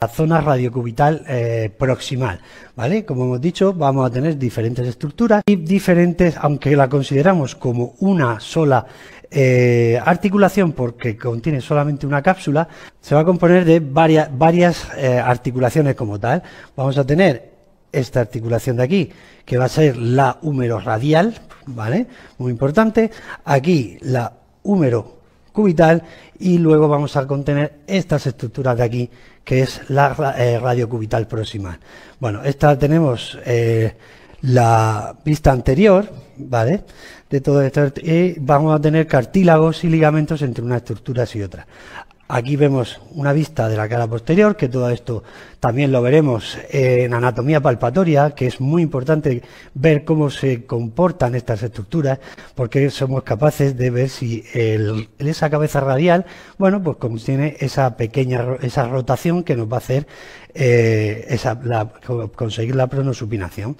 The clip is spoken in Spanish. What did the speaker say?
la zona radiocubital eh, proximal, ¿vale? Como hemos dicho, vamos a tener diferentes estructuras y diferentes, aunque la consideramos como una sola eh, articulación, porque contiene solamente una cápsula, se va a componer de varias, eh, articulaciones como tal. Vamos a tener esta articulación de aquí, que va a ser la húmero radial, ¿vale? Muy importante. Aquí la húmero cubital y luego vamos a contener estas estructuras de aquí, que es la radiocubital eh, radio cubital próxima. Bueno, esta tenemos eh, la vista anterior, ¿vale? De todo esto, y vamos a tener cartílagos y ligamentos entre unas estructuras y otras. Aquí vemos una vista de la cara posterior, que todo esto también lo veremos en anatomía palpatoria, que es muy importante ver cómo se comportan estas estructuras, porque somos capaces de ver si esa cabeza radial, bueno, pues contiene esa pequeña esa rotación que nos va a hacer eh, conseguir la pronosupinación.